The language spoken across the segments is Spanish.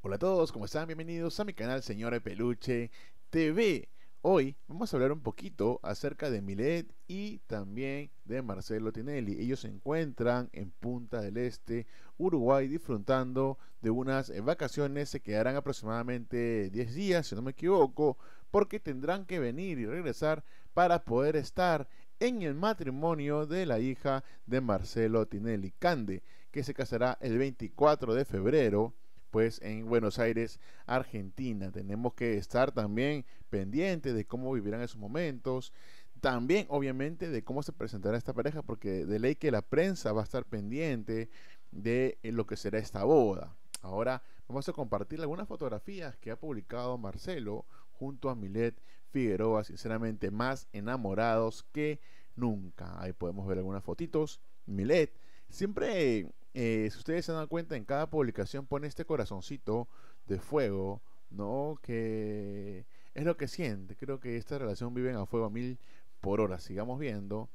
Hola a todos, ¿cómo están? Bienvenidos a mi canal Señora Peluche TV. Hoy vamos a hablar un poquito acerca de Milet y también de Marcelo Tinelli. Ellos se encuentran en Punta del Este, Uruguay, disfrutando de unas eh, vacaciones. Se quedarán aproximadamente 10 días, si no me equivoco, porque tendrán que venir y regresar para poder estar en el matrimonio de la hija de Marcelo Tinelli, Cande, que se casará el 24 de febrero pues en Buenos Aires, Argentina. Tenemos que estar también pendientes de cómo vivirán esos momentos, también obviamente de cómo se presentará esta pareja, porque de ley que la prensa va a estar pendiente de eh, lo que será esta boda. Ahora vamos a compartir algunas fotografías que ha publicado Marcelo junto a Milet Figueroa, sinceramente más enamorados que nunca. Ahí podemos ver algunas fotitos. Milet siempre eh, si ustedes se dan cuenta, en cada publicación pone este corazoncito de fuego, ¿no? Que es lo que siente. Creo que esta relación viven a fuego a mil por hora. Sigamos viendo.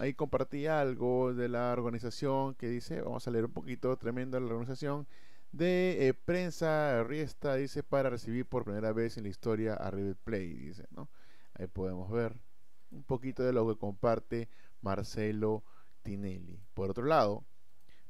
Ahí compartí algo de la organización que dice, vamos a leer un poquito, tremenda la organización, de eh, prensa Riesta, dice, para recibir por primera vez en la historia a River Play, dice, ¿no? Ahí podemos ver un poquito de lo que comparte Marcelo Tinelli. Por otro lado,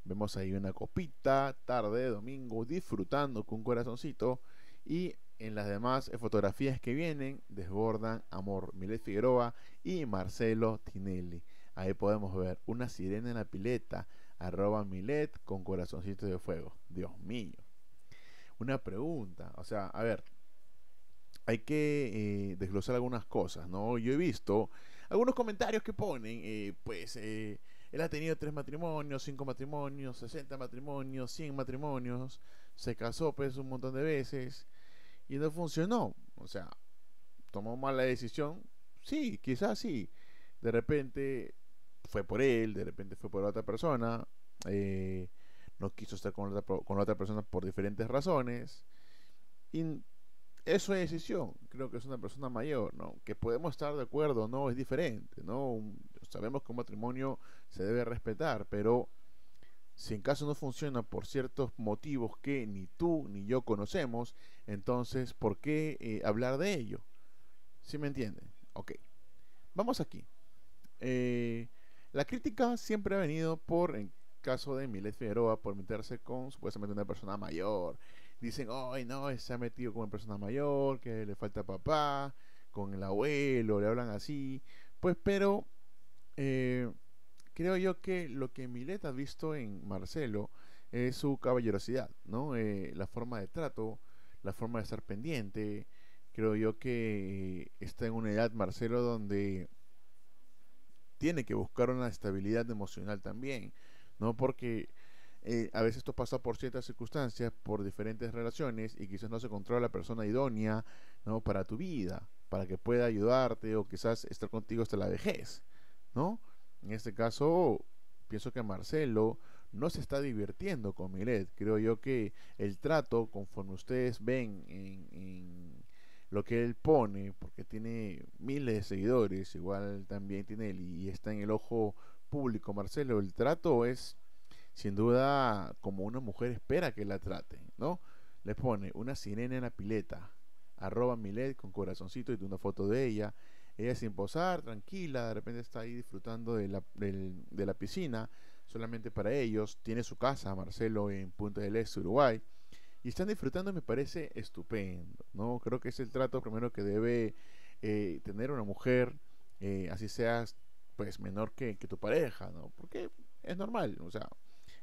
Vemos ahí una copita, tarde, domingo, disfrutando con un corazoncito. Y en las demás fotografías que vienen, desbordan amor. Milet Figueroa y Marcelo Tinelli. Ahí podemos ver una sirena en la pileta, arroba Milet con corazoncito de fuego. Dios mío. Una pregunta, o sea, a ver, hay que eh, desglosar algunas cosas, ¿no? Yo he visto algunos comentarios que ponen, eh, pues, eh, él ha tenido tres matrimonios, cinco matrimonios, 60 matrimonios, 100 matrimonios. Se casó pues un montón de veces y no funcionó. O sea, tomó mala decisión. Sí, quizás sí. De repente fue por él, de repente fue por otra persona. Eh, no quiso estar con la, otra persona por diferentes razones. Y eso es decisión. Creo que es una persona mayor, ¿no? Que podemos estar de acuerdo, ¿no? Es diferente, ¿no? sabemos que un matrimonio se debe respetar, pero si en caso no funciona por ciertos motivos que ni tú ni yo conocemos, entonces, ¿por qué eh, hablar de ello? ¿Sí me entienden? Ok. Vamos aquí. Eh, la crítica siempre ha venido por, en caso de Milet Figueroa, por meterse con supuestamente una persona mayor. Dicen, ay, no, se ha metido con una persona mayor, que le falta papá, con el abuelo, le hablan así. Pues, pero eh, creo yo que lo que Milet ha visto en Marcelo es su caballerosidad, ¿no? Eh, la forma de trato, la forma de estar pendiente. Creo yo que está en una edad Marcelo donde tiene que buscar una estabilidad emocional también, ¿no? Porque eh, a veces esto pasa por ciertas circunstancias, por diferentes relaciones y quizás no se controla la persona idónea, ¿no? Para tu vida, para que pueda ayudarte o quizás estar contigo hasta la vejez. ¿no? En este caso, pienso que Marcelo no se está divirtiendo con Milet. Creo yo que el trato, conforme ustedes ven en, lo que él pone, porque tiene miles de seguidores, igual también tiene él y está en el ojo público Marcelo, el trato es sin duda como una mujer espera que la trate, ¿no? Le pone una sirena en la pileta, arroba Milet con corazoncito y una foto de ella, ella sin posar, tranquila, de repente está ahí disfrutando de la, la piscina, solamente para ellos. Tiene su casa, Marcelo, en Punta del Este, Uruguay. Y están disfrutando, me parece estupendo, ¿no? Creo que es el trato primero que debe eh, tener una mujer, eh, así seas, pues, menor que, tu pareja, ¿no? Porque es normal, o sea,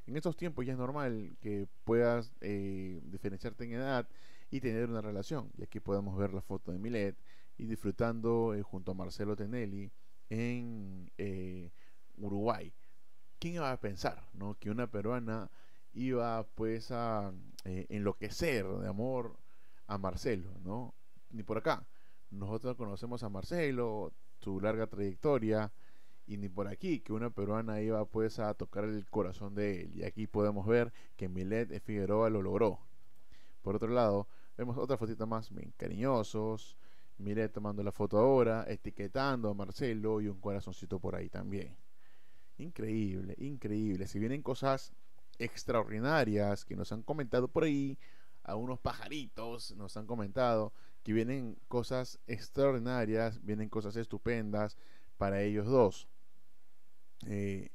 en estos tiempos ya es normal que puedas eh, diferenciarte en edad y tener una relación. Y aquí podemos ver la foto de Milet, y disfrutando eh, junto a Marcelo Tenelli en eh, Uruguay. ¿Quién iba a pensar que una peruana iba pues a eh, enloquecer de amor a Marcelo? ¿no? Ni por acá. Nosotros conocemos a Marcelo, su larga trayectoria, y ni por aquí que una peruana iba pues a tocar el corazón de él. Y aquí podemos ver que Milet Figueroa lo logró. Por otro lado, vemos otra fotita más, bien cariñosos, Mire tomando la foto ahora, etiquetando a Marcelo y un corazoncito por ahí también. Increíble, increíble. Si vienen cosas extraordinarias que nos han comentado por ahí, a unos pajaritos nos han comentado que vienen cosas extraordinarias, vienen cosas estupendas para ellos dos. Eh,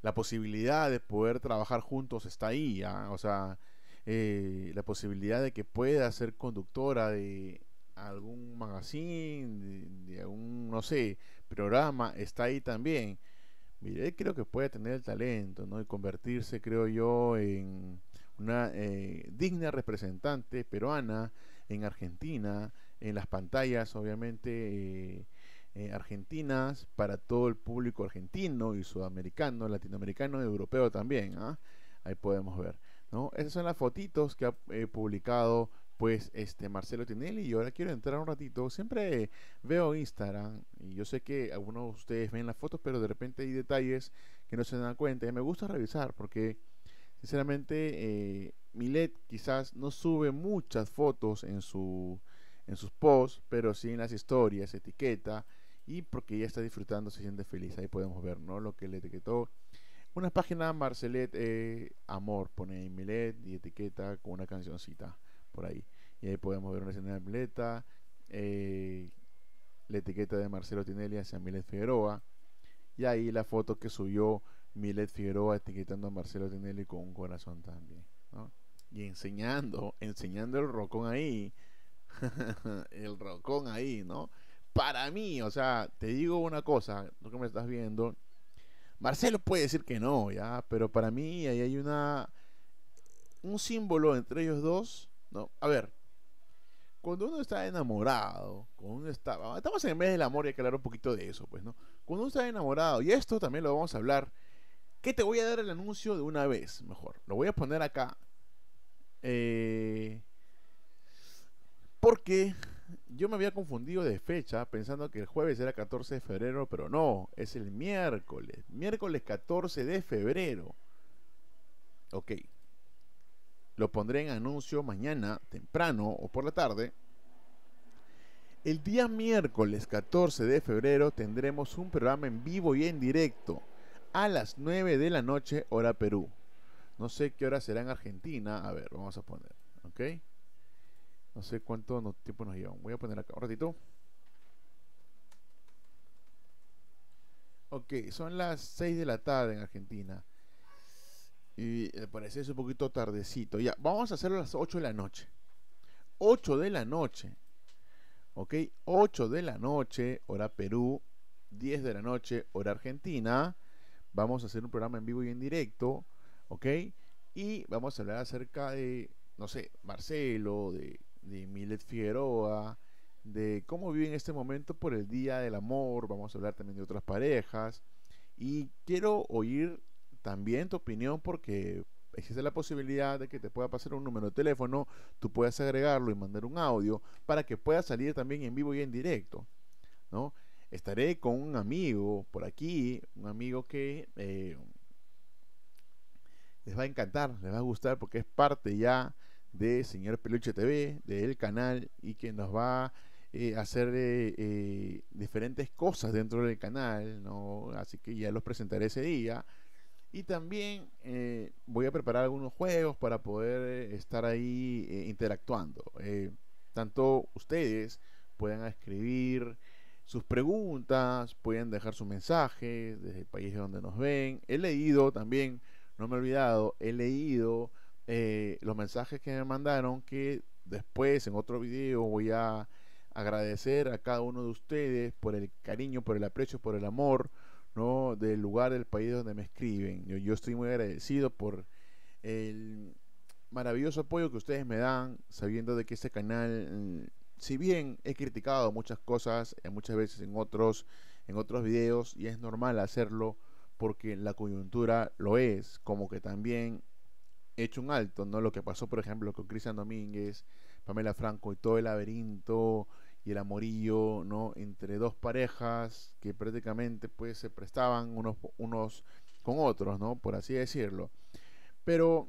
la posibilidad de poder trabajar juntos está ahí, ¿ah? o sea, eh, la posibilidad de que pueda ser conductora de algún magazine, de, algún, no sé, programa, está ahí también. Mire, creo que puede tener el talento, ¿no? Y convertirse, creo yo, en una eh, digna representante peruana en Argentina, en las pantallas, obviamente, eh, eh, argentinas, para todo el público argentino y sudamericano, latinoamericano y europeo también, ...ah... Ahí podemos ver, ¿no? Esas son las fotitos que ha publicado pues este Marcelo Tinelli y ahora quiero entrar un ratito. Siempre veo Instagram y yo sé que algunos de ustedes ven las fotos, pero de repente hay detalles que no se dan cuenta. Y me gusta revisar porque sinceramente eh, Milet quizás no sube muchas fotos en su en sus posts, pero sí en las historias, etiqueta y porque ya está disfrutando, se siente feliz. Ahí podemos ver, ¿no? Lo que le etiquetó. Una página Marcelet eh, Amor, pone Milet y etiqueta con una cancioncita por ahí. Y ahí podemos ver una escena de Amleta, eh, la etiqueta de Marcelo Tinelli hacia Milet Figueroa. Y ahí la foto que subió Milet Figueroa etiquetando a Marcelo Tinelli con un corazón también. Y enseñando, enseñando el rocón ahí. el rocón ahí, ¿no? Para mí, o sea, te digo una cosa, lo que me estás viendo, Marcelo puede decir que no, ya, pero para mí ahí hay una un símbolo entre ellos dos a ver, cuando uno está enamorado, cuando Estamos en el mes del amor y hay que hablar un poquito de eso, pues, ¿no? Cuando uno está enamorado, y esto también lo vamos a hablar. Que te voy a dar el anuncio de una vez, mejor. Lo voy a poner acá. Eh, porque yo me había confundido de fecha pensando que el jueves era 14 de febrero, pero no, es el miércoles. Miércoles 14 de febrero. Ok. Lo pondré en anuncio mañana temprano o por la tarde. El día miércoles 14 de febrero tendremos un programa en vivo y en directo a las 9 de la noche hora Perú. No sé qué hora será en Argentina. A ver, vamos a poner. ¿Ok? No sé cuánto tiempo nos lleva. Voy a poner acá un ratito. Ok, son las 6 de la tarde en Argentina. Y parece es un poquito tardecito. Ya, vamos a hacerlo a las 8 de la noche. 8 de la noche. ¿Ok? 8 de la noche, hora Perú. 10 de la noche, hora Argentina. Vamos a hacer un programa en vivo y en directo. ¿Ok? Y vamos a hablar acerca de, no sé, Marcelo, de, de Milet Figueroa, de cómo vive en este momento por el Día del Amor. Vamos a hablar también de otras parejas. Y quiero oír también tu opinión porque existe la posibilidad de que te pueda pasar un número de teléfono, tú puedas agregarlo y mandar un audio para que pueda salir también en vivo y en directo, ¿no? Estaré con un amigo por aquí, un amigo que eh, les va a encantar, les va a gustar porque es parte ya de Señor Peluche TV, del canal y que nos va eh, a hacer eh, diferentes cosas dentro del canal, Así que ya los presentaré ese día. Y también eh, voy a preparar algunos juegos para poder eh, estar ahí eh, interactuando. tanto ustedes pueden escribir sus preguntas, pueden dejar sus mensajes desde el país de donde nos ven. He leído también, no me he olvidado, he leído los mensajes que me mandaron que después en otro video voy a agradecer a cada uno de ustedes por el cariño, por el aprecio, por el amor ¿no? del lugar, del país donde me escriben. Yo, yo estoy muy agradecido por el maravilloso apoyo que ustedes me dan, sabiendo de que este canal, mm, si bien he criticado muchas cosas, eh, muchas veces en otros, en otros videos, y es normal hacerlo porque la coyuntura lo es, como que también he hecho un alto, ¿no? Lo que pasó, por ejemplo, con Cristian Domínguez, Pamela Franco y todo el laberinto, y el amorillo no entre dos parejas que prácticamente pues se prestaban unos, unos con otros no por así decirlo pero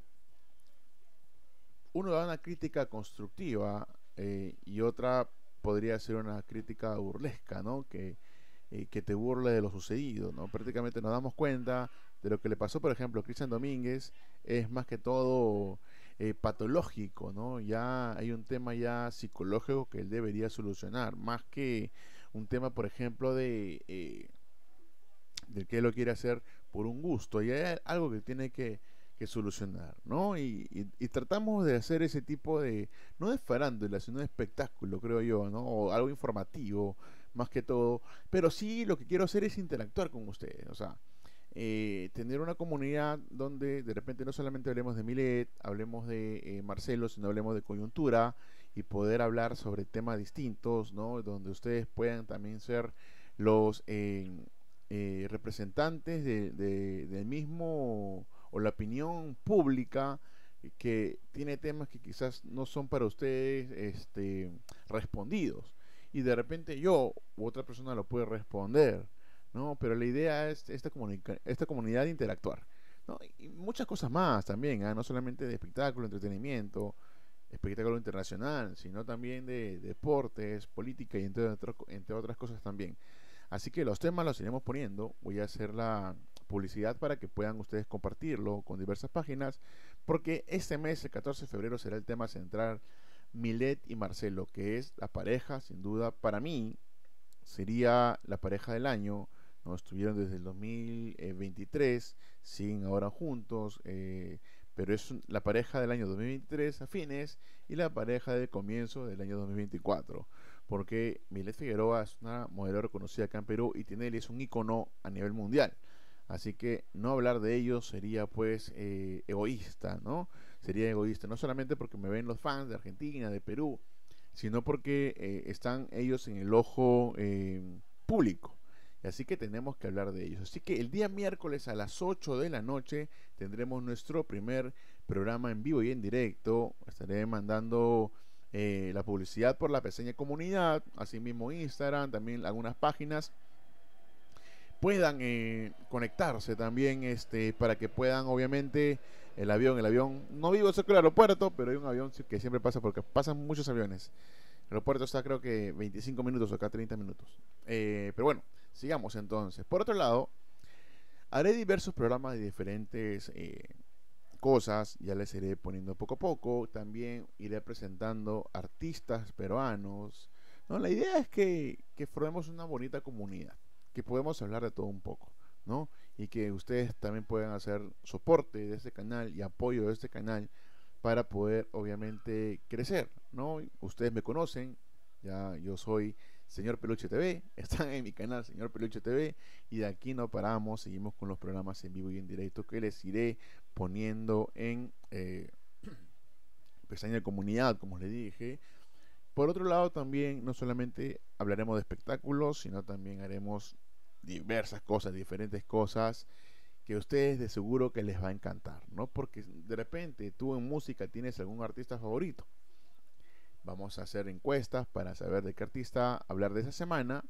uno da una crítica constructiva eh, y otra podría ser una crítica burlesca no que eh, que te burle de lo sucedido no prácticamente nos damos cuenta de lo que le pasó por ejemplo a Cristian Domínguez es más que todo eh, patológico, ¿no? Ya hay un tema ya psicológico que él debería solucionar, más que un tema, por ejemplo, de, eh, de que lo quiere hacer por un gusto. Y hay algo que tiene que, solucionar, ¿no? Y, y, tratamos de hacer ese tipo de, no de farándula, sino de espectáculo, creo yo, ¿no? O algo informativo, más que todo. Pero sí, lo que quiero hacer es interactuar con ustedes, o sea, eh, tener una comunidad donde de repente no solamente hablemos de Milet, hablemos de eh, Marcelo, sino hablemos de coyuntura y poder hablar sobre temas distintos, ¿no? Donde ustedes puedan también ser los eh, representantes del mismo o la opinión pública que tiene temas que quizás no son para ustedes este, respondidos. Y de repente yo u otra persona lo puede responder ¿no? Pero la idea es esta, esta comunidad de interactuar, Y muchas cosas más también, ¿ah? no solamente de espectáculo, entretenimiento, espectáculo internacional, sino también de, deportes, política y entre, entre otras cosas también. Así que los temas los iremos poniendo, voy a hacer la publicidad para que puedan ustedes compartirlo con diversas páginas, porque este mes, el 14 de febrero, será el tema central Milet y Marcelo, que es la pareja, sin duda, para mí, sería la pareja del año estuvieron desde el 2023, siguen ahora juntos, eh, pero es la pareja del año 2023 a fines y la pareja del comienzo del año 2024, porque Milet Figueroa es una modelo reconocida acá en Perú y tiene es un icono a nivel mundial. Así que no hablar de ellos sería pues eh, egoísta, ¿no? Sería egoísta, no solamente porque me ven los fans de Argentina, de Perú, sino porque eh, están ellos en el ojo eh, público. Así que tenemos que hablar de ellos. Así que el día miércoles a las 8 de la noche tendremos nuestro primer programa en vivo y en directo. Estaré mandando eh, la publicidad por la pequeña comunidad, asimismo Instagram, también algunas páginas puedan eh, conectarse también este para que puedan obviamente el avión el avión no vivo cerca el aeropuerto pero hay un avión que siempre pasa porque pasan muchos aviones el aeropuerto está creo que 25 minutos o acá 30 minutos. Eh, pero bueno, sigamos entonces. Por otro lado, haré diversos programas de diferentes eh, cosas. Ya les iré poniendo poco a poco. También iré presentando artistas peruanos. No, la idea es que, que formemos una bonita comunidad. Que podemos hablar de todo un poco. ¿no? Y que ustedes también puedan hacer soporte de este canal y apoyo de este canal para poder obviamente crecer, ¿no? Ustedes me conocen, ya yo soy Señor Peluche TV, están en mi canal Señor Peluche TV y de aquí no paramos, seguimos con los programas en vivo y en directo que les iré poniendo en eh, pestaña de comunidad, como les dije. Por otro lado también no solamente hablaremos de espectáculos, sino también haremos diversas cosas, diferentes cosas que ustedes de seguro que les va a encantar, ¿no? Porque de repente tú en música tienes algún artista favorito. Vamos a hacer encuestas para saber de qué artista hablar de esa semana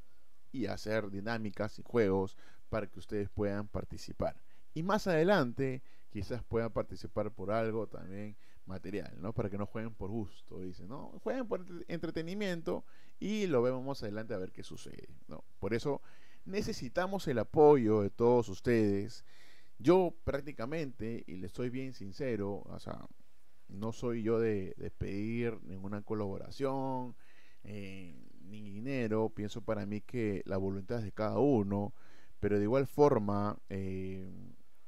y hacer dinámicas y juegos para que ustedes puedan participar. Y más adelante quizás puedan participar por algo también material, ¿no? Para que no jueguen por gusto, dicen, ¿no? Jueguen por entretenimiento y lo vemos más adelante a ver qué sucede, Por eso necesitamos el apoyo de todos ustedes yo prácticamente, y le soy bien sincero, o sea, no soy yo de, pedir ninguna colaboración, eh, ni dinero, pienso para mí que la voluntad es de cada uno, pero de igual forma, eh,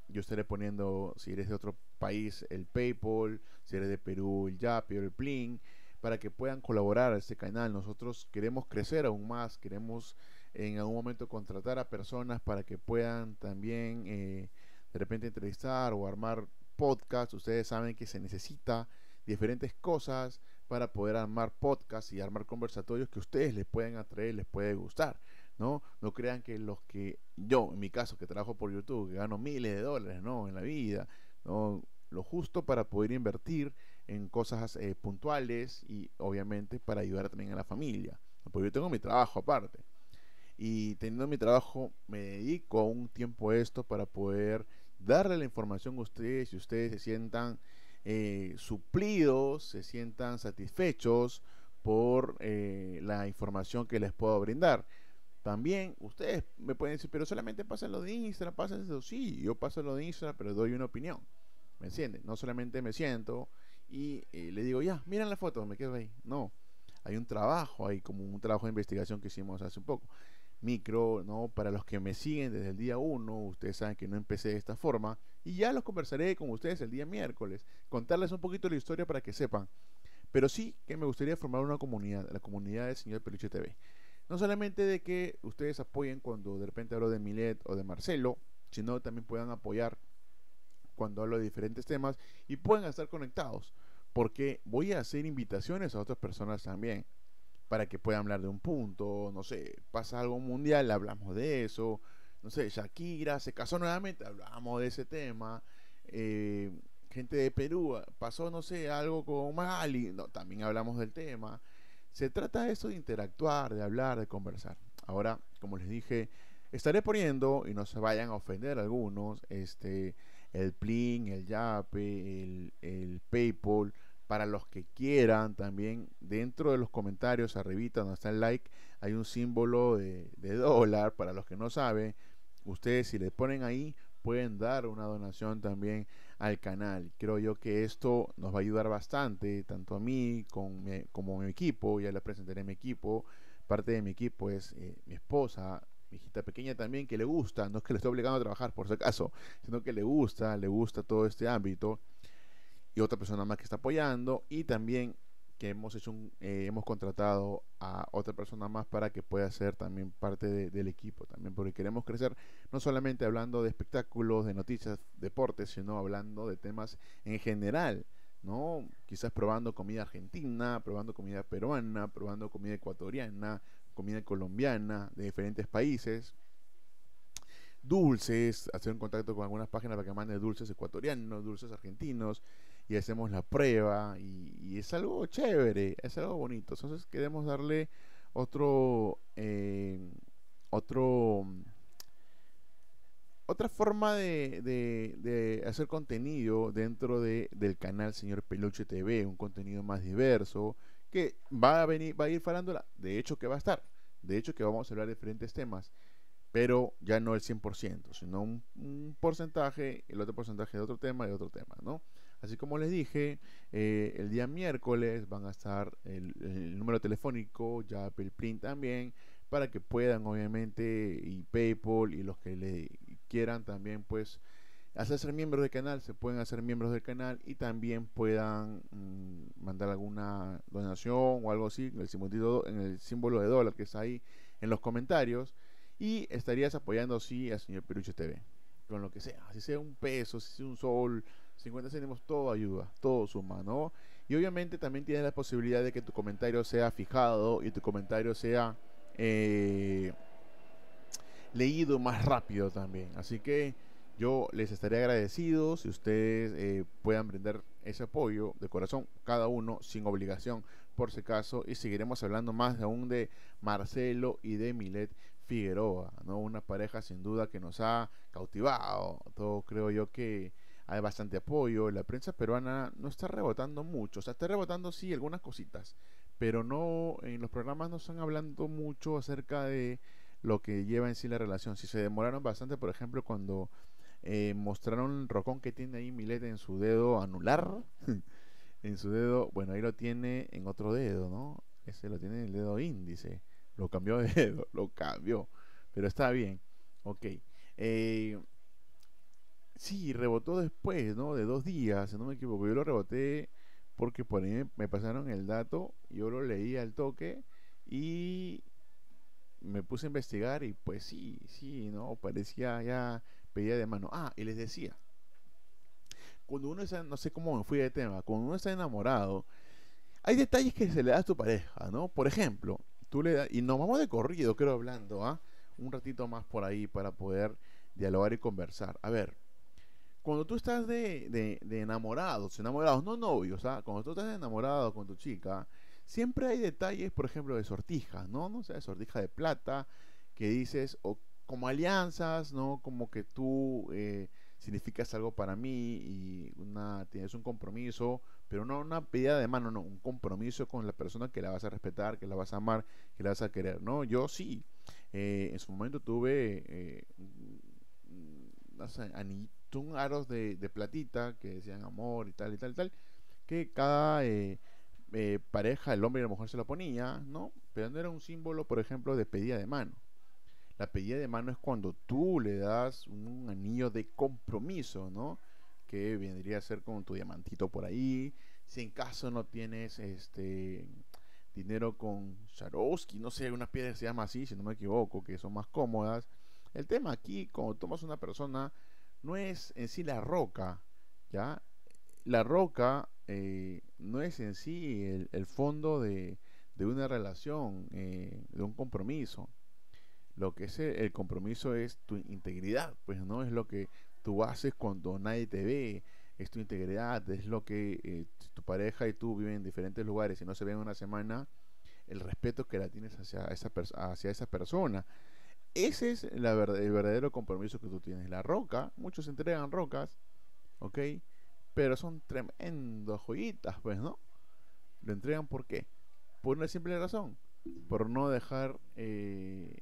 yo estaré poniendo, si eres de otro país, el PayPal, si eres de Perú, el Yapi o el Plin, para que puedan colaborar a este canal. Nosotros queremos crecer aún más, queremos en algún momento contratar a personas para que puedan también... Eh, de repente entrevistar o armar podcast, ustedes saben que se necesita diferentes cosas para poder armar podcast y armar conversatorios que ustedes les pueden atraer, les puede gustar, ¿no? No crean que los que yo, en mi caso, que trabajo por YouTube, que gano miles de dólares, ¿no? En la vida, ¿no? Lo justo para poder invertir en cosas eh, puntuales y obviamente para ayudar también a la familia, porque yo tengo mi trabajo aparte. Y teniendo mi trabajo, me dedico un tiempo a esto para poder darle la información a ustedes y ustedes se sientan eh, suplidos, se sientan satisfechos por eh, la información que les puedo brindar. También ustedes me pueden decir, pero solamente pasan lo de Instagram, pasan eso. Sí, yo paso lo de Instagram, pero doy una opinión. ¿Me entienden? No solamente me siento y eh, le digo, ya, miren la foto, me quedo ahí. No, hay un trabajo ahí, como un trabajo de investigación que hicimos hace un poco micro, ¿no? Para los que me siguen desde el día 1, ustedes saben que no empecé de esta forma y ya los conversaré con ustedes el día miércoles, contarles un poquito la historia para que sepan. Pero sí que me gustaría formar una comunidad, la comunidad del señor Peluche TV. No solamente de que ustedes apoyen cuando de repente hablo de Milet o de Marcelo, sino también puedan apoyar cuando hablo de diferentes temas y puedan estar conectados, porque voy a hacer invitaciones a otras personas también para que pueda hablar de un punto, no sé, pasa algo mundial, hablamos de eso, no sé, Shakira se casó nuevamente, hablamos de ese tema, eh, gente de Perú, ah, pasó, no sé, algo con Mali, también hablamos del tema. Se trata de eso de interactuar, de hablar, de conversar. Ahora, como les dije, estaré poniendo, y no se vayan a ofender algunos, este, el Plin, el Yape, el, el PayPal, para los que quieran también, dentro de los comentarios, arribita donde está el like, hay un símbolo de, dólar. Para los que no saben, ustedes si le ponen ahí, pueden dar una donación también al canal. Creo yo que esto nos va a ayudar bastante, tanto a mí con como a mi equipo. Ya les presentaré mi equipo. Parte de mi equipo es eh, mi esposa, mi hijita pequeña también, que le gusta. No es que le estoy obligando a trabajar, por si acaso, sino que le gusta, le gusta todo este ámbito otra persona más que está apoyando y también que hemos hecho un, eh, hemos contratado a otra persona más para que pueda ser también parte del equipo también porque queremos crecer no solamente hablando de espectáculos de noticias deportes sino hablando de temas en general no quizás probando comida argentina probando comida peruana probando comida ecuatoriana comida colombiana de diferentes países dulces hacer un contacto con algunas páginas para que manden dulces ecuatorianos dulces argentinos y hacemos la prueba y, es algo chévere, es algo bonito. Entonces queremos darle otro, eh, otro, otra forma de, hacer contenido dentro de, del canal Señor Peluche TV, un contenido más diverso que va a venir, va a ir falándola de hecho que va a estar, de hecho que vamos a hablar de diferentes temas pero ya no el 100%, sino un, un porcentaje, el otro porcentaje de otro tema y otro tema, ¿no? Así como les dije, eh, el día miércoles van a estar el, número telefónico, ya Apple Print también, para que puedan obviamente y PayPal y los que le quieran también pues hacerse miembros del canal, se pueden hacer miembros del canal y también puedan mm, mandar alguna donación o algo así en el, en el símbolo de dólar que está ahí en los comentarios y estarías apoyando así a señor Perucho TV con lo que sea, si sea un peso, si sea un sol, 50 céntimos, todo ayuda, todo suma, ¿no? Y obviamente también tienes la posibilidad de que tu comentario sea fijado y tu comentario sea eh, leído más rápido también. Así que yo les estaré agradecido si ustedes eh, puedan brindar ese apoyo de corazón, cada uno sin obligación, por si acaso. Y seguiremos hablando más aún de Marcelo y de Milet Figueroa, ¿no? Una pareja sin duda que nos ha cautivado. Todo creo yo que hay bastante apoyo, la prensa peruana no está rebotando mucho, o sea, está rebotando sí algunas cositas, pero no, en los programas no están hablando mucho acerca de lo que lleva en sí la relación, si se demoraron bastante, por ejemplo, cuando eh, mostraron el rocón que tiene ahí Milete en su dedo anular, en su dedo, bueno, ahí lo tiene en otro dedo, ¿no? Ese lo tiene en el dedo índice, lo cambió de dedo, lo cambió, pero está bien, ok. Eh, Sí, rebotó después, ¿no? De dos días, si no me equivoco. Yo lo reboté porque por ahí me pasaron el dato, yo lo leí al toque y me puse a investigar y pues sí, sí, ¿no? Parecía ya pedía de mano. Ah, y les decía, cuando uno está, no sé cómo me fui de tema, cuando uno está enamorado, hay detalles que se le da a tu pareja, ¿no? Por ejemplo, tú le das, y nos vamos de corrido, creo, hablando, ¿ah? Un ratito más por ahí para poder dialogar y conversar. A ver, cuando tú estás de, de, enamorados, enamorados, no novios, ¿ah? cuando tú estás enamorado con tu chica, siempre hay detalles, por ejemplo, de sortijas, ¿no? No sea, de sortija de plata, que dices, o como alianzas, ¿no? Como que tú eh, significas algo para mí y una, tienes un compromiso, pero no una pedida de mano, no, un compromiso con la persona que la vas a respetar, que la vas a amar, que la vas a querer, ¿no? Yo sí, eh, en su momento tuve... Eh, un aros de, platita que decían amor y tal y tal y tal, que cada eh, eh, pareja, el hombre y la mujer se lo ponía, ¿no? Pero no era un símbolo, por ejemplo, de pedida de mano. La pedida de mano es cuando tú le das un anillo de compromiso, ¿no? Que vendría a ser con tu diamantito por ahí. Si en caso no tienes este dinero con sharowski no sé, unas piedras que se llama así, si no me equivoco, que son más cómodas. El tema aquí, cuando tomas una persona no es en sí la roca, ¿ya? La roca eh, no es en sí el, fondo de, una relación, eh, de un compromiso. Lo que es el, compromiso es tu integridad, pues no es lo que tú haces cuando nadie te ve, es tu integridad, es lo que eh, tu pareja y tú viven en diferentes lugares y no se ven una semana, el respeto que la tienes hacia esa persona ese es el verdadero compromiso que tú tienes. La roca, muchos entregan rocas, ¿ok? Pero son tremendas joyitas, pues, ¿no? Lo entregan por qué? Por una simple razón. Por no dejar eh,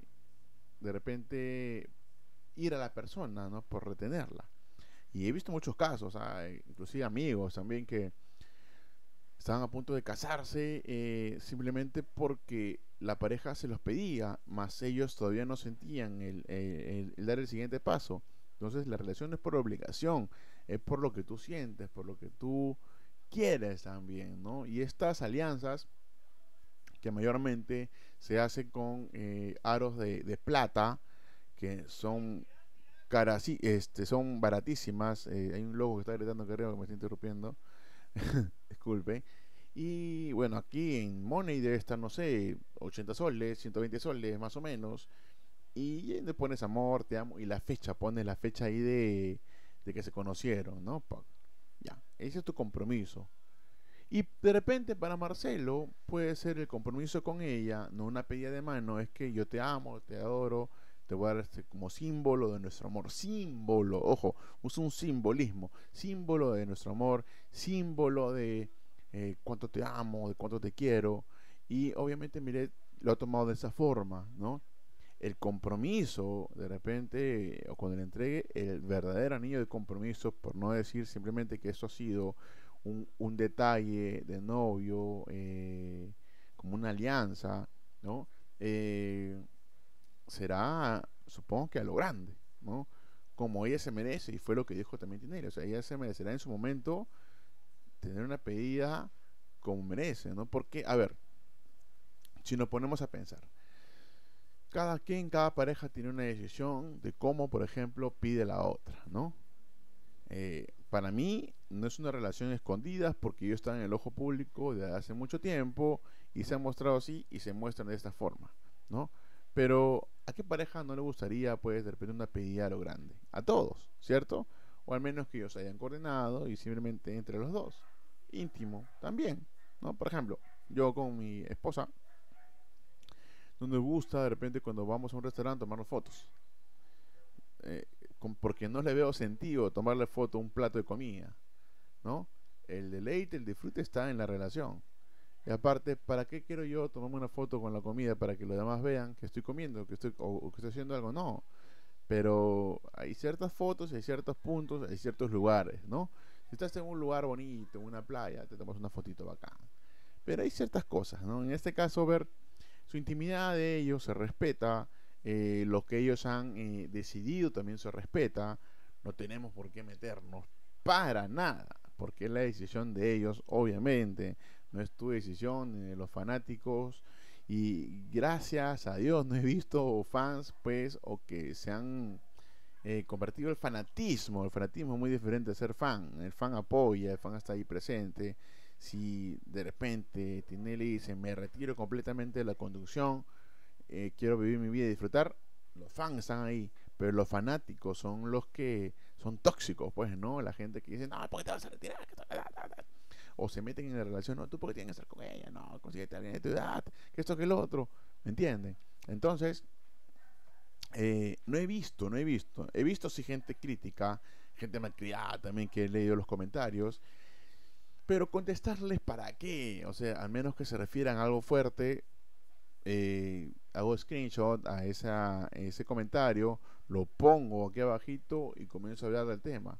de repente ir a la persona, ¿no? Por retenerla. Y he visto muchos casos, ah, inclusive amigos también que estaban a punto de casarse eh, simplemente porque la pareja se los pedía, más ellos todavía no sentían el, dar el siguiente paso. Entonces la relación es por obligación, es por lo que tú sientes, por lo que tú quieres también, ¿no? Y estas alianzas que mayormente se hacen con eh, aros de, plata, que son caras, este, son baratísimas. Eh, hay un lobo que está gritando que arriba que me está interrumpiendo. Disculpe. Y bueno, aquí en Money debe estar, no sé, 80 soles, 120 soles más o menos. Y eh, le pones amor, te amo, y la fecha, pones la fecha ahí de, que se conocieron, ¿no? Ya, ese es tu compromiso. Y de repente para Marcelo puede ser el compromiso con ella, no una pedida de mano, es que yo te amo, te adoro, te voy a dar este como símbolo de nuestro amor, símbolo, ojo, usa un simbolismo, símbolo de nuestro amor, símbolo de eh, cuánto te amo, de cuánto te quiero. Y obviamente mire, lo ha tomado de esa forma, ¿no? El compromiso, de repente, o cuando le entregue el verdadero anillo de compromiso, por no decir simplemente que eso ha sido un, detalle de novio, eh, como una alianza, ¿no? Eh, será, supongo que a lo grande, ¿no? Como ella se merece, y fue lo que dijo también Tinelli, o sea, ella se merecerá en su momento tener una pedida como merece, ¿no? Porque, a ver, si nos ponemos a pensar, cada quien, cada pareja tiene una decisión de cómo, por ejemplo, pide la otra, ¿no? Eh, para mí no es una relación escondida porque yo estaba en el ojo público desde hace mucho tiempo y se ha mostrado así y se muestran de esta forma, ¿no? Pero ¿a qué pareja no le gustaría, pues, de repente una pedida a lo grande? A todos, ¿cierto? O al menos que ellos hayan coordinado y simplemente entre los dos íntimo también, ¿no? Por ejemplo, yo con mi esposa, no nos gusta de repente cuando vamos a un restaurante tomarnos fotos. Eh, porque no le veo sentido tomarle foto a un plato de comida, ¿no? El deleite, el disfrute está en la relación. Y aparte, ¿para qué quiero yo tomarme una foto con la comida para que los demás vean que estoy comiendo que estoy, que estoy haciendo algo? No. Pero hay ciertas fotos, hay ciertos puntos, hay ciertos lugares, ¿no? Si estás en un lugar bonito, en una playa, te tomas una fotito bacán. Pero hay ciertas cosas, ¿no? En este caso, ver su intimidad de ellos se respeta, eh, lo que ellos han eh, decidido también se respeta, no tenemos por qué meternos para nada, porque es la decisión de ellos, obviamente, no es tu decisión, de los fanáticos. Y gracias a Dios no he visto fans, pues, o que se han eh, convertido el fanatismo. El fanatismo es muy diferente de ser fan. El fan apoya, el fan está ahí presente. Si de repente Tinelli dice, me retiro completamente de la conducción, eh, quiero vivir mi vida y disfrutar, los fans están ahí. Pero los fanáticos son los que son tóxicos, pues, ¿no? La gente que dice, no, ¿por qué te vas a retirar? O se meten en la relación, no, tú porque tienes que estar con ella, no, consíguete a alguien de tu edad, que esto que el otro, ¿me entienden? Entonces, eh, no he visto, no he visto. He visto si gente crítica, gente malcriada también que he leído los comentarios. Pero contestarles para qué. O sea, al menos que se refieran a algo fuerte. Eh, hago screenshot a, ese comentario, lo pongo aquí abajito y comienzo a hablar del tema.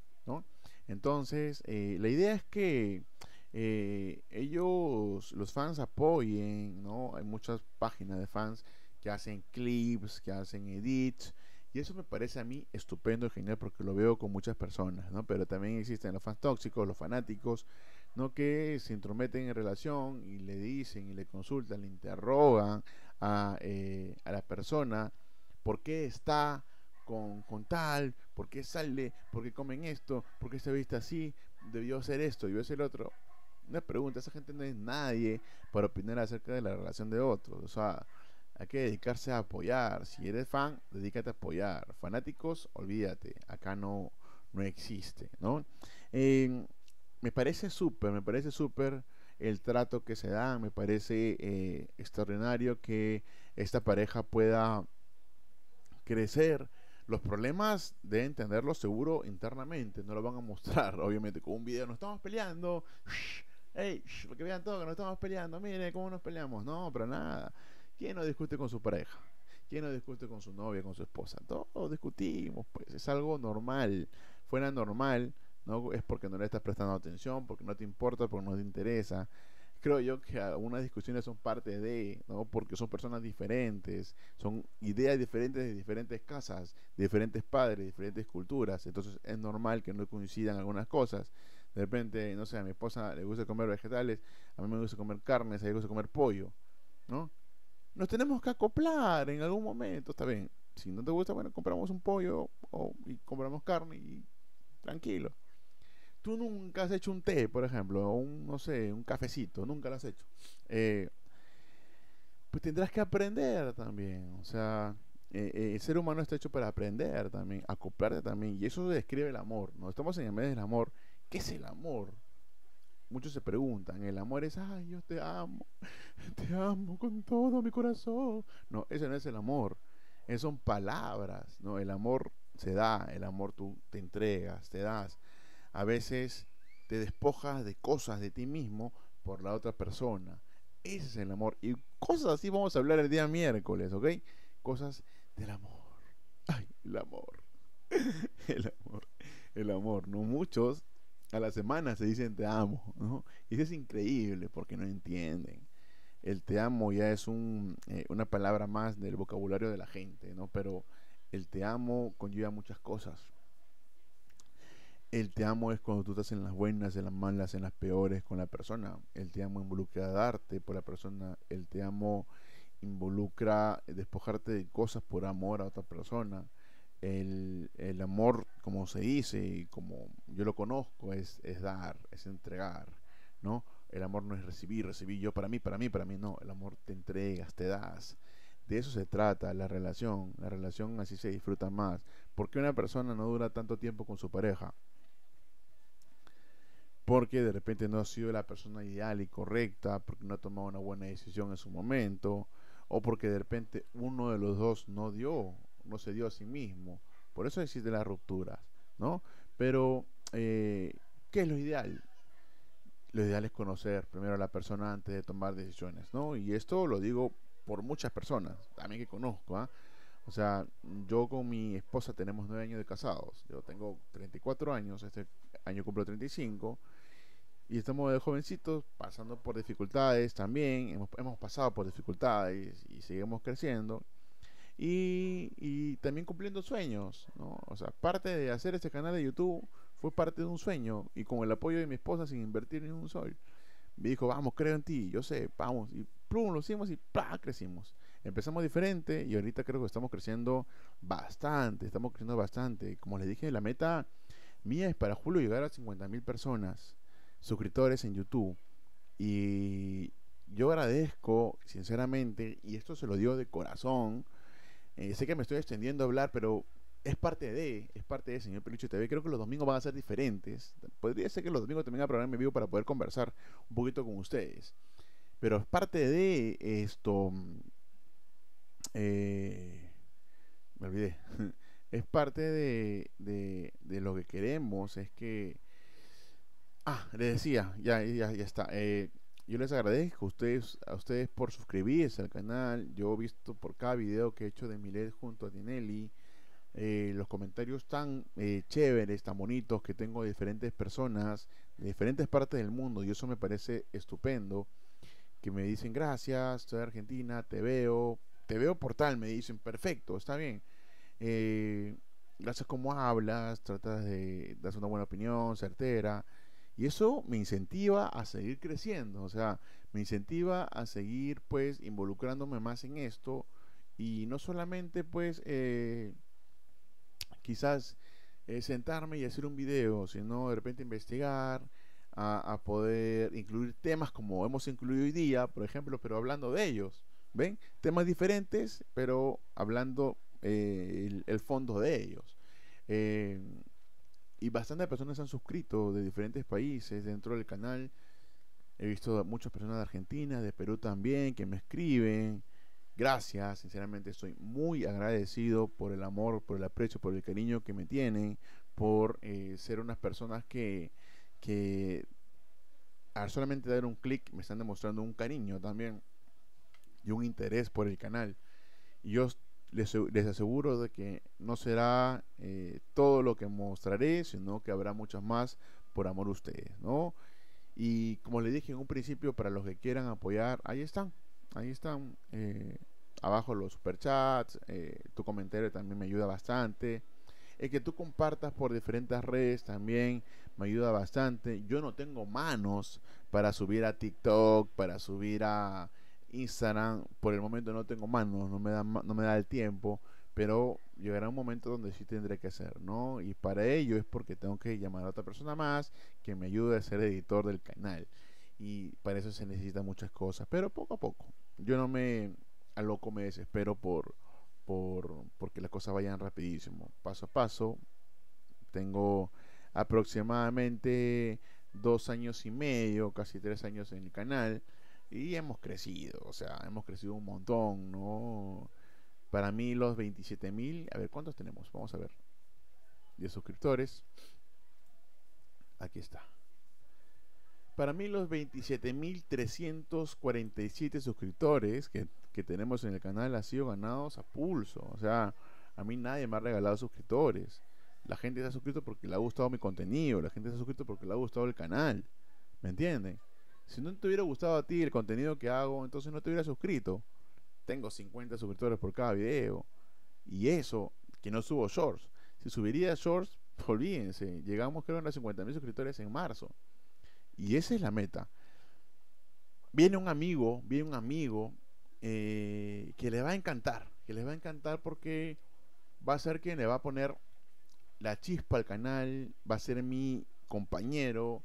Entonces, eh, la idea es que ellos, los fans, apoyen. ¿no? Hay muchas páginas de fans que hacen clips, que hacen edits. Y eso me parece a mí estupendo, y genial, porque lo veo con muchas personas, ¿no? Pero también existen los fans tóxicos, los fanáticos, ¿no? Que se intrometen en relación y le dicen y le consultan, le interrogan a, eh, a la persona por qué está con, con, tal, por qué sale, por qué comen esto, por qué se viste así, debió hacer esto, debió el otro. Una pregunta, esa gente no es nadie para opinar acerca de la relación de otros. O sea, hay que dedicarse a apoyar. Si eres fan, dedícate a apoyar. Fanáticos, olvídate. Acá no, no existe, ¿no? Em, me parece súper, me parece súper el trato que se da. Me parece eh, extraordinario que esta pareja pueda crecer. Los problemas deben entenderlo seguro internamente, no lo van a mostrar, obviamente, con un video. No estamos peleando. hey, que vean todo que no estamos peleando. Mire cómo nos peleamos. No, para nada. ¿Quién no discute con su pareja? ¿Quién no discute con su novia, con su esposa? Todos discutimos, pues es algo normal. Fuera normal, no es porque no le estás prestando atención, porque no te importa, porque no te interesa. Creo yo que algunas discusiones son parte de, ¿no? porque son personas diferentes, son ideas diferentes de diferentes casas, diferentes padres, diferentes culturas. Entonces es normal que no coincidan algunas cosas. De repente, no sé, a mi esposa le gusta comer vegetales, a mí me gusta comer carnes, a ella le gusta comer pollo. ¿no? nos tenemos que acoplar en algún momento, está bien. Si no te gusta, bueno, compramos un pollo o, y compramos carne y tranquilo. Tú nunca has hecho un té, por ejemplo, o un, no sé, un cafecito, nunca lo has hecho. Eh, pues tendrás que aprender también, o sea, eh, eh, el ser humano está hecho para aprender también, acoplarte también, y eso describe el amor, ¿no? Estamos en el medio del amor. ¿Qué es el amor? muchos se preguntan, el amor es, ay, yo te amo, te amo con todo mi corazón. No, ese no es el amor. es son palabras, ¿no? El amor se da, el amor tú te entregas, te das. A veces te despojas de cosas de ti mismo por la otra persona. Ese es el amor. Y cosas así vamos a hablar el día miércoles, ¿ok? Cosas del amor. Ay, el amor. El amor. El amor, ¿no? Muchos a la semana se dicen te amo. Y eso es increíble porque no entienden. El te amo ya es eh, una palabra más del vocabulario de la gente, ¿no? Pero el te amo conlleva muchas cosas. El te amo es cuando tú estás en las buenas, en las malas, en las peores con la persona. El te amo involucra darte por la persona. El te amo involucra despojarte de cosas por amor a otra persona. El, el amor como se dice y como yo lo conozco, es, es dar, es entregar, ¿no? El amor no es recibir, recibir yo para mí, para mí, para mí, no. El amor te entregas, te das. De eso se trata la relación. La relación así se disfruta más. ¿Por qué una persona no dura tanto tiempo con su pareja? Porque de repente no ha sido la persona ideal y correcta, porque no ha tomado una buena decisión en su momento, o porque de repente uno de los dos no dio, no se dio a sí mismo. Por eso existen las rupturas, ¿no? Pero, eh, ¿qué es lo ideal? Lo ideal es conocer primero a la persona antes de tomar decisiones, ¿no? Y esto lo digo por muchas personas, también que conozco, ¿ah? O sea, yo con mi esposa tenemos nueve años de casados. Yo tengo 34 años, este año cumplo 35. Y estamos de jovencitos pasando por dificultades también. Hemos, pasado por dificultades y seguimos creciendo y, también cumpliendo sueños, ¿no? O sea, parte de hacer este canal de YouTube fue parte de un sueño y con el apoyo de mi esposa sin invertir ni un sol. Me dijo, vamos, creo en ti, yo sé, vamos, y plum, lo hicimos y pa, crecimos. Empezamos diferente y ahorita creo que estamos creciendo bastante, estamos creciendo bastante. Como les dije, la meta mía es para julio llegar a 50.000 mil personas, suscriptores en YouTube. Y yo agradezco, sinceramente, y esto se lo dio de corazón, eh, sé que me estoy extendiendo a hablar, pero es parte de, es parte de Señor Peluche TV. Creo que los domingos van a ser diferentes. Podría ser que los domingos también a programa en vivo para poder conversar un poquito con ustedes. Pero es parte de esto. Mm, eh, me olvidé. Es parte de, de, lo que queremos. Es que. Ah, le decía, ya, ya, ya está. Eh, yo les agradezco a ustedes, a ustedes por suscribirse al canal. Yo he visto por cada video que he hecho de Milet junto a Tinelli. Eh, los comentarios tan eh, chéveres, tan bonitos que tengo de diferentes personas, de diferentes partes del mundo, y eso me parece estupendo. Que me dicen gracias, estoy de Argentina, te veo, te veo por tal, me dicen perfecto, está bien. gracias eh, como hablas, tratas de dar una buena opinión, certera. Y eso me incentiva a seguir creciendo, o sea, me incentiva a seguir pues involucrándome más en esto y no solamente pues eh, quizás eh, sentarme y hacer un video, sino de repente investigar, a, poder incluir temas como hemos incluido hoy día, por ejemplo, pero hablando de ellos, ¿ven? Temas diferentes, pero hablando eh, el, fondo de ellos y bastantes personas han suscrito de diferentes países dentro del canal. He visto muchas personas de Argentina, de Perú también, que me escriben. Gracias, sinceramente estoy muy agradecido por el amor, por el aprecio, por el cariño que me tienen, por eh, ser unas personas que, al solamente dar un clic me están demostrando un cariño también y un interés por el canal. Y yo les, aseguro de que no será eh, todo lo que mostraré, sino que habrá muchas más por amor a ustedes, ¿no? Y como les dije en un principio, para los que quieran apoyar, ahí están, ahí están, eh, abajo los superchats, eh, tu comentario también me ayuda bastante. El que tú compartas por diferentes redes también me ayuda bastante. Yo no tengo manos para subir a TikTok, para subir a, Instagram, por el momento no tengo manos, no me da, no me da el tiempo, pero llegará un momento donde sí tendré que hacer, ¿no? Y para ello es porque tengo que llamar a otra persona más que me ayude a ser editor del canal. Y para eso se necesitan muchas cosas, pero poco a poco. Yo no me a loco me desespero por, por porque las cosas vayan rapidísimo, paso a paso. Tengo aproximadamente dos años y medio, casi tres años en el canal. Y hemos crecido, o sea, hemos crecido un montón, ¿no? Para mí los 27 mil, a ver, ¿cuántos tenemos? Vamos a ver. 10 suscriptores. Aquí está. Para mí los 27.347 suscriptores que, que, tenemos en el canal han sido ganados a pulso. O sea, a mí nadie me ha regalado suscriptores. La gente se ha suscrito porque le ha gustado mi contenido. La gente se ha suscrito porque le ha gustado el canal. ¿Me entienden? Si no te hubiera gustado a ti el contenido que hago, entonces no te hubiera suscrito. Tengo 50 suscriptores por cada video. Y eso, que no subo shorts. Si subiría shorts, olvídense. Llegamos creo a los 50.000 suscriptores en marzo. Y esa es la meta. Viene un amigo, viene un amigo eh, que le va a encantar. Que les va a encantar porque va a ser quien le va a poner la chispa al canal. Va a ser mi compañero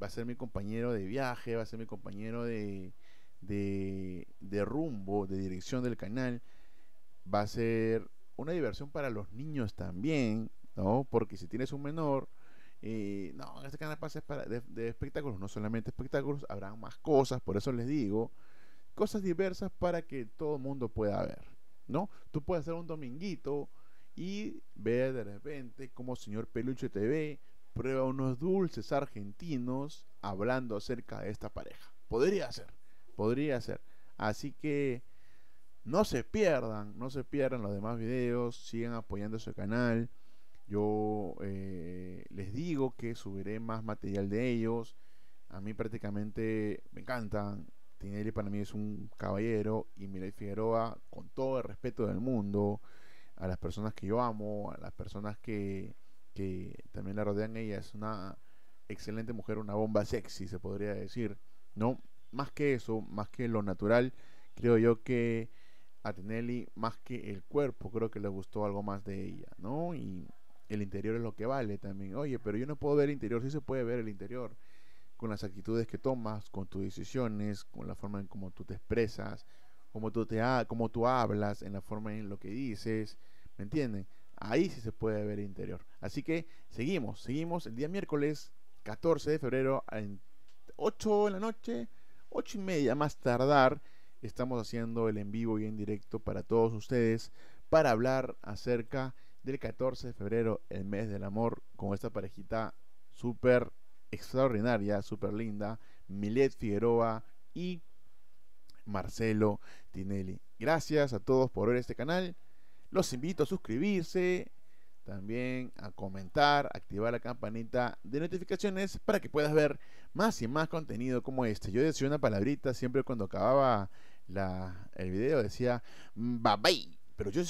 va a ser mi compañero de viaje, va a ser mi compañero de, de, rumbo, de dirección del canal, va a ser una diversión para los niños también, ¿no? Porque si tienes un menor, eh, no, en este canal pasa para de, espectáculos, no solamente espectáculos, habrá más cosas, por eso les digo, cosas diversas para que todo el mundo pueda ver, ¿no? Tú puedes hacer un dominguito y ver de repente como Señor Peluche TV prueba unos dulces argentinos hablando acerca de esta pareja. Podría ser, podría ser. Así que no se pierdan, no se pierdan los demás videos, sigan apoyando su canal. Yo eh, les digo que subiré más material de ellos. A mí prácticamente me encantan. Tinelli para mí es un caballero y Mireille Figueroa, con todo el respeto del mundo, a las personas que yo amo, a las personas que, que también la rodean. Ella es una excelente mujer, una bomba sexy, se podría decir, ¿no? Más que eso, más que lo natural, creo yo que a Tinelli, más que el cuerpo, creo que le gustó algo más de ella, ¿no? Y el interior es lo que vale también. Oye, pero yo no puedo ver el interior, sí se puede ver el interior. Con las actitudes que tomas, con tus decisiones, con la forma en cómo tú te expresas, como tú, te ha, cómo tú hablas, en la forma en lo que dices, ¿me entienden? Ahí sí se puede ver el interior. Así que seguimos, seguimos el día miércoles 14 de febrero a 8 de la noche, 8 y media más tardar. Estamos haciendo el en vivo y en directo para todos ustedes para hablar acerca del 14 de febrero, el mes del amor, con esta parejita súper extraordinaria, súper linda, Milet Figueroa y Marcelo Tinelli. Gracias a todos por ver este canal. Los invito a suscribirse, también a comentar, activar la campanita de notificaciones para que puedas ver más y más contenido como este. Yo decía una palabrita siempre cuando acababa la, el video, decía mm, bye bye, pero yo